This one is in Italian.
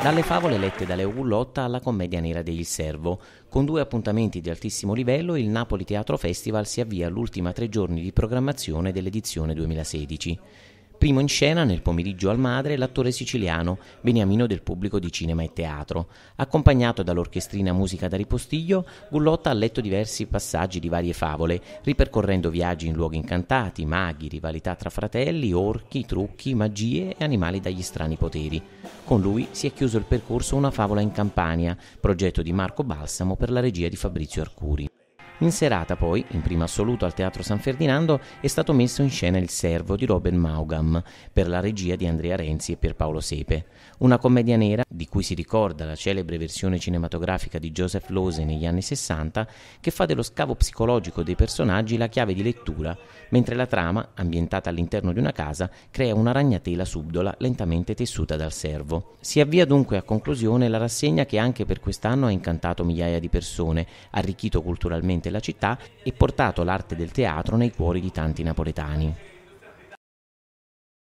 Dalle favole lette da Leo Gullotta alla commedia nera degli Servo, con due appuntamenti di altissimo livello, il Napoli Teatro Festival si avvia all'ultima tre giorni di programmazione dell'edizione 2016. Primo in scena nel pomeriggio al madre l'attore siciliano, beniamino del pubblico di cinema e teatro. Accompagnato dall'orchestrina musica da ripostiglio, Gullotta ha letto diversi passaggi di varie favole, ripercorrendo viaggi in luoghi incantati, maghi, rivalità tra fratelli, orchi, trucchi, magie e animali dagli strani poteri. Con lui si è chiuso il percorso Una favola in Campania, progetto di Marco Balsamo per la regia di Fabrizio Arcuri. In serata poi, in prima assoluto al Teatro San Ferdinando, è stato messo in scena Il Servo di Robert Maugham, per la regia di Andrea Renzi e Pierpaolo Sepe, una commedia nera di cui si ricorda la celebre versione cinematografica di Joseph Lose negli anni 60 che fa dello scavo psicologico dei personaggi la chiave di lettura, mentre la trama, ambientata all'interno di una casa, crea una ragnatela subdola lentamente tessuta dal servo. Si avvia dunque a conclusione la rassegna che anche per quest'anno ha incantato migliaia di persone, arricchito culturalmente della città e portato l'arte del teatro nei cuori di tanti napoletani.